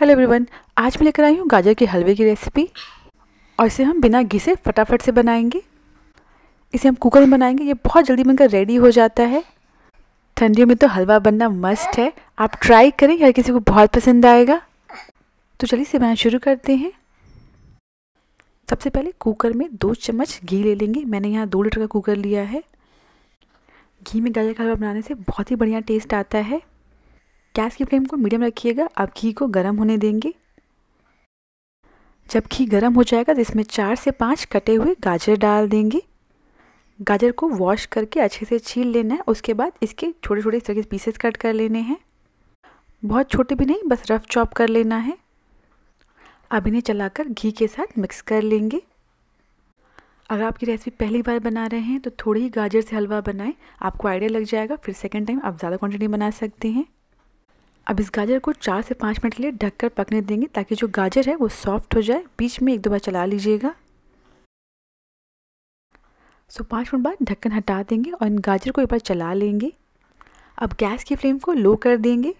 hello everyone आज मैं लेकर आई हूँ गाजर के हलवे की रेसिपी और इसे हम बिना घी से फटाफट से बनाएंगे इसे हम कुकर में बनाएंगे ये बहुत जल्दी बनकर रेडी हो जाता है ठंडियों में तो हलवा बनना मस्ट है आप ट्राई करें हर किसी को बहुत पसंद आएगा तो चलिए इसे बनाना शुरू करते हैं सबसे पहले कुकर में दो चम्मच घी ले लेंगे मैंने यहाँ दो लीटर का कुकर लिया है घी में गाजर का हलवा बनाने से बहुत ही बढ़िया टेस्ट आता है गैस की फ्लेम को मीडियम रखिएगा आप घी को गर्म होने देंगे जब घी गर्म हो जाएगा तो इसमें चार से पाँच कटे हुए गाजर डाल देंगे गाजर को वॉश करके अच्छे से छील लेना है उसके बाद इसके छोटे छोटे इस तरह के पीसेस कट कर लेने हैं बहुत छोटे भी नहीं बस रफ चॉप कर लेना है अब इन्हें चलाकर घी के साथ मिक्स कर लेंगे अगर आपकी रेसिपी पहली बार बना रहे हैं तो थोड़ी ही गाजर से हलवा बनाएं आपको आइडिया लग जाएगा फिर सेकेंड टाइम आप ज़्यादा क्वान्टिटी बना सकते हैं अब इस गाजर को चार से पाँच मिनट के लिए ढककर पकने देंगे ताकि जो गाजर है वो सॉफ्ट हो जाए बीच में एक दो बार चला लीजिएगा सो पाँच मिनट बाद ढक्कन हटा देंगे और इन गाजर को एक बार चला लेंगे अब गैस की फ्लेम को लो कर देंगे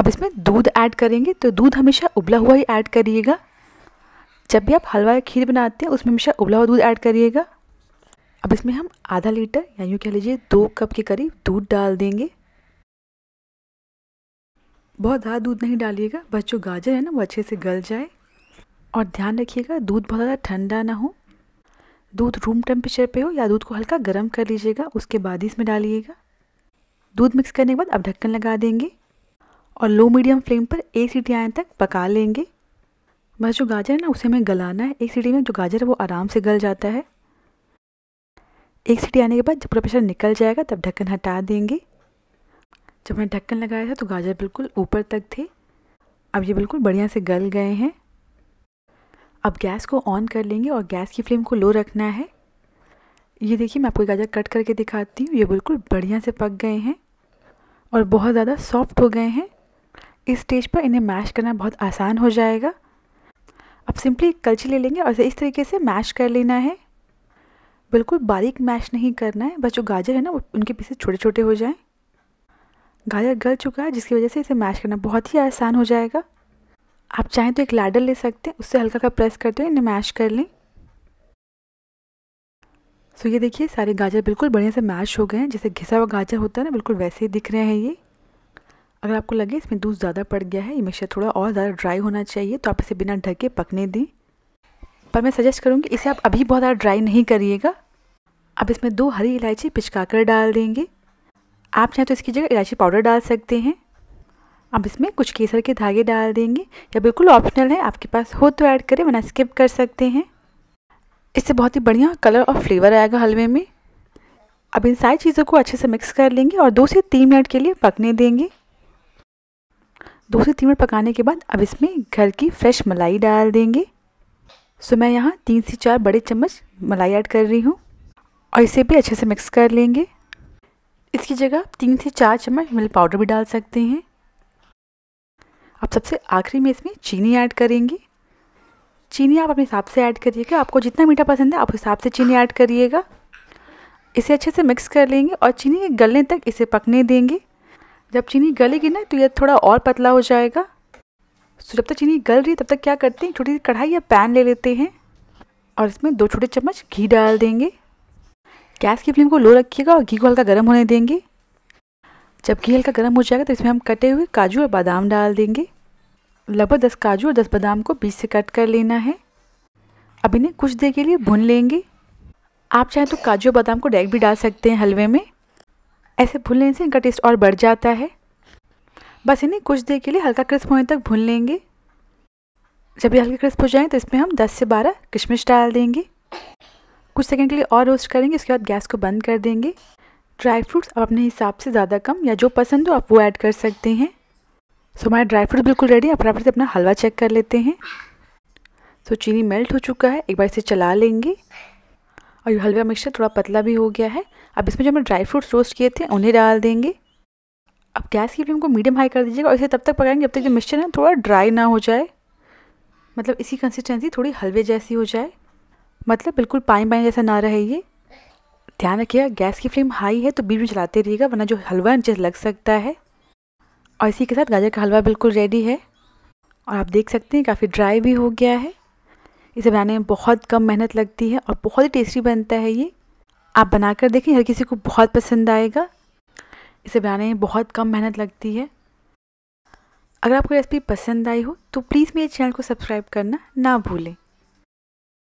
अब इसमें दूध ऐड करेंगे तो दूध हमेशा उबला हुआ ही ऐड करिएगा जब भी आप हलवा या खीर बनाते हैं उसमें हमेशा उबला हुआ दूध ऐड करिएगा अब इसमें हम आधा लीटर या यूँ कह लीजिए दो कप के करीब दूध डाल देंगे बहुत ज़्यादा दूध नहीं डालिएगा बस जो गाजर है ना वो अच्छे से गल जाए और ध्यान रखिएगा दूध बहुत ज़्यादा ठंडा ना हो दूध रूम टेम्परेचर पे हो या दूध को हल्का गर्म कर लीजिएगा उसके बाद ही इसमें डालिएगा दूध मिक्स करने के बाद अब ढक्कन लगा देंगे और लो मीडियम फ्लेम पर एक सीटी आने तक पका लेंगे बस जो गाजर है ना उसे हमें गलाना है एक सीटी में जो गाजर है वो आराम से गल जाता है एक सीटी आने के बाद जब पूरा प्रेशर निकल जाएगा तब ढक्कन हटा देंगे जब मैंने ढक्कन लगाया था तो गाजर बिल्कुल ऊपर तक थे अब ये बिल्कुल बढ़िया से गल गए हैं अब गैस को ऑन कर लेंगे और गैस की फ्लेम को लो रखना है ये देखिए मैं आपको गाजर कट करके दिखाती हूँ ये बिल्कुल बढ़िया से पक गए हैं और बहुत ज़्यादा सॉफ्ट हो गए हैं इस स्टेज पर इन्हें मैश करना बहुत आसान हो जाएगा अब सिंपली एक कलची ले लेंगे और इस तरीके से मैश कर लेना है बिल्कुल बारीक मैश नहीं करना है बस जो गाजर है ना वो उनके पीसेस छोटे छोटे हो जाएं गाजर गल चुका है जिसकी वजह से इसे मैश करना बहुत ही आसान हो जाएगा आप चाहें तो एक लैडर ले सकते हैं उससे हल्का का प्रेस करते हुए इन्हें मैश कर लें सो ये देखिए सारे गाजर बिल्कुल बढ़िया से मैश हो गए हैं जैसे घिसा हुआ गाजर होता है ना बिल्कुल वैसे ही दिख रहे हैं ये अगर आपको लगे इसमें दूध ज़्यादा पड़ गया है ये मिक्सचर थोड़ा और ज़्यादा ड्राई होना चाहिए तो आप इसे बिना ढके पकने दें पर मैं सजेस्ट करूँगी इसे आप अभी बहुत ज़्यादा ड्राई नहीं करिएगा अब इसमें दो हरी इलायची पिचका डाल देंगे आप चाहें तो इसकी जगह इलायची पाउडर डाल सकते हैं अब इसमें कुछ केसर के धागे डाल देंगे या बिल्कुल ऑप्शनल है आपके पास हो तो ऐड करें वरना स्किप कर सकते हैं इससे बहुत ही बढ़िया कलर और फ्लेवर आएगा हलवे में अब इन सारी चीज़ों को अच्छे से मिक्स कर लेंगे और दो से तीन मिनट के लिए पकने देंगे दो से तीन मिनट पकाने के बाद अब इसमें घर की फ्रेश मलाई डाल देंगे सो मैं यहाँ तीन से चार बड़े चम्मच मलाई ऐड कर रही हूँ और इसे भी अच्छे से मिक्स कर लेंगे इसकी जगह आप तीन से चार चम्मच मिल्क पाउडर भी डाल सकते हैं आप सबसे आखिरी में इसमें चीनी ऐड करेंगे चीनी आप अपने हिसाब से ऐड करिएगा आपको जितना मीठा पसंद है आप हिसाब से चीनी ऐड करिएगा इसे अच्छे से मिक्स कर लेंगे और चीनी के गलने तक इसे पकने देंगे जब चीनी गलेगी ना तो यह थोड़ा और पतला हो जाएगा सो जब तक चीनी गल रही है तब तक क्या करते हैं छोटी सी कढ़ाई या पैन ले लेते हैं और इसमें दो छोटे चम्मच घी डाल देंगे गैस की फ्लेम को लो रखिएगा और घी को हल्का गर्म होने देंगे जब घी हल्का गर्म हो जाएगा तो इसमें हम कटे हुए काजू और बादाम डाल देंगे लगभग दस काजू और दस बादाम को बीच से कट कर लेना है अब इन्हें कुछ देर के लिए भून लेंगे आप चाहें तो काजू और बादाम को डायरेक्ट भी डाल सकते हैं हलवे में ऐसे भून लेने से इनका टेस्ट और बढ़ जाता है बस इन्हें कुछ देर के लिए हल्का क्रिस्प होने तक भून लेंगे जब ये हल्के क्रिस्प हो जाएँ तो इसमें हम 10 से 12 किशमिश डाल देंगे कुछ सेकंड के लिए और रोस्ट करेंगे इसके बाद गैस को बंद कर देंगे ड्राई फ्रूट्स आप अपने हिसाब से ज़्यादा कम या जो पसंद हो आप वो ऐड कर सकते हैं सो हमारे ड्राई फ्रूट बिल्कुल रेडी है फटाफट से अपना हलवा चेक कर लेते हैं सो चीनी मेल्ट हो चुका है एक बार इसे चला लेंगे और ये हलवा मिक्सचर थोड़ा पतला भी हो गया है अब इसमें जो हमने ड्राई फ्रूट्स रोस्ट किए थे उन्हें डाल देंगे अब गैस की फ्लेम को मीडियम हाई कर दीजिएगा और इसे तब तक पकाएंगे जब तक जो मिक्सचर है थोड़ा ड्राई ना हो जाए मतलब इसकी कंसिस्टेंसी थोड़ी हलवे जैसी हो जाए मतलब बिल्कुल पानी पानी जैसा ना रहे ये ध्यान रखिएगा गैस की फ्लेम हाई है तो बीच में चलाते रहिएगा वरना जो हलवा नीचे लग सकता है और इसी के साथ गाजर का हलवा बिल्कुल रेडी है और आप देख सकते हैं काफ़ी ड्राई भी हो गया है इसे बनाने में बहुत कम मेहनत लगती है और बहुत ही टेस्टी बनता है ये आप बनाकर देखें हर किसी को बहुत पसंद आएगा इसे बनाने में बहुत कम मेहनत लगती है अगर आपको रेसिपी पसंद आई हो तो प्लीज़ मेरे चैनल को सब्सक्राइब करना ना भूलें